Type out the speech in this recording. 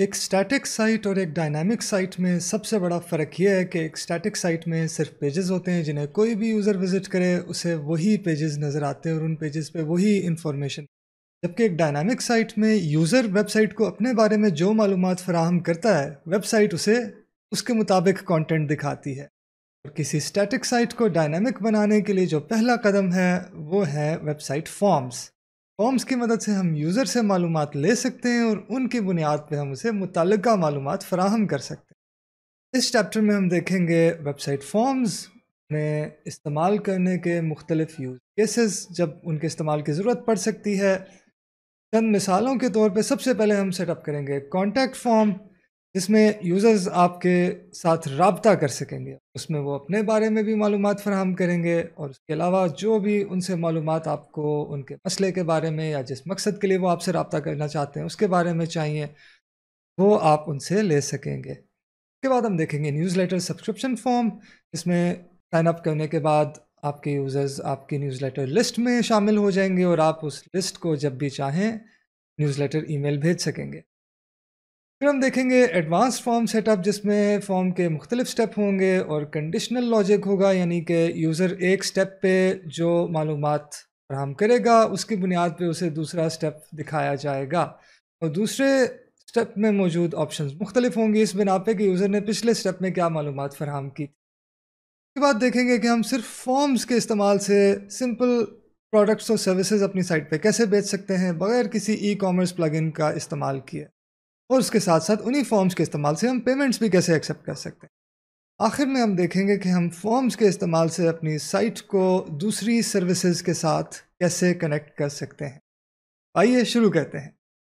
एक static site और एक डायनामिक साइट में सबसे बड़ा फ़र्क यह है कि एक स्टैटिक साइट में सिर्फ पेजेस होते हैं जिन्हें कोई भी यूज़र विज़िट करे उसे वही पेजेस नज़र आते हैं और उन पेजेस पे वही इंफॉर्मेशन जबकि एक डायनामिक साइट में यूज़र वेबसाइट को अपने बारे में जो मालूम फराहम करता है वेबसाइट उसे उसके मुताबिक कॉन्टेंट दिखाती है और किसी स्टैटिक साइट को डायनामिक बनाने के लिए जो पहला कदम है वो है वेबसाइट फॉर्म्स फॉर्म्स की मदद से हम यूज़र से मालूम ले सकते हैं और उनकी बुनियाद पर हम उसे मुतल मालूम फ़राहम कर सकते हैं इस चैप्टर में हम देखेंगे वेबसाइट फॉर्म्स में इस्तेमाल करने के मुख्तलिफ यूज केसेस जब उनके इस्तेमाल की ज़रूरत पड़ सकती है चंद मिसालों के तौर पर सबसे पहले हम सेटअप करेंगे कॉन्टैक्ट फॉर्म जिसमें यूज़र्स आपके साथ रबता कर सकेंगे उसमें वो अपने बारे में भी मालूम फ़राहम करेंगे और उसके अलावा जो भी उनसे मालूम आपको उनके मसले के बारे में या जिस मकसद के लिए वो आपसे रबता करना चाहते हैं उसके बारे में चाहिए वो आप उनसे ले सकेंगे उसके बाद हम देखेंगे न्यूज़ लेटर सब्सक्रिप्शन फॉर्म इसमें साइन अप करने के बाद आपके यूज़र्स आपकी न्यूज़ लेटर लिस्ट में शामिल हो जाएंगे और आप उस लिस्ट को जब भी चाहें न्यूज़ लेटर ईमेल भेज सकेंगे फिर हम देखेंगे एडवांस फॉर्म सेटअप जिसमें फॉर्म के मुख्तलिफ स्टेप होंगे और कंडीशनल लॉजिक होगा यानी कि यूज़र एक स्टेप पे जो मालूम फ्राहम करेगा उसकी बुनियाद पे उसे दूसरा स्टेप दिखाया जाएगा और दूसरे स्टेप में मौजूद ऑप्शंस मुख्तलिफ होंगे इस बिना पे कि यूज़र ने पिछले स्टेप में क्या मालूम फ्राहम की उसके बाद देखेंगे कि हम सिर्फ फॉर्म्स के इस्तेमाल से सिंपल प्रोडक्ट्स और सर्विसज अपनी साइट पर कैसे बेच सकते हैं बगैर किसी ई कॉमर्स इन का इस्तेमाल किए और उसके साथ साथ उन्हीं फॉर्म्स के इस्तेमाल से हम पेमेंट्स भी कैसे एक्सेप्ट कर सकते हैं आखिर में हम देखेंगे कि हम फॉर्म्स के इस्तेमाल से अपनी साइट को दूसरी सर्विसेज के साथ कैसे कनेक्ट कर सकते हैं आइए शुरू करते हैं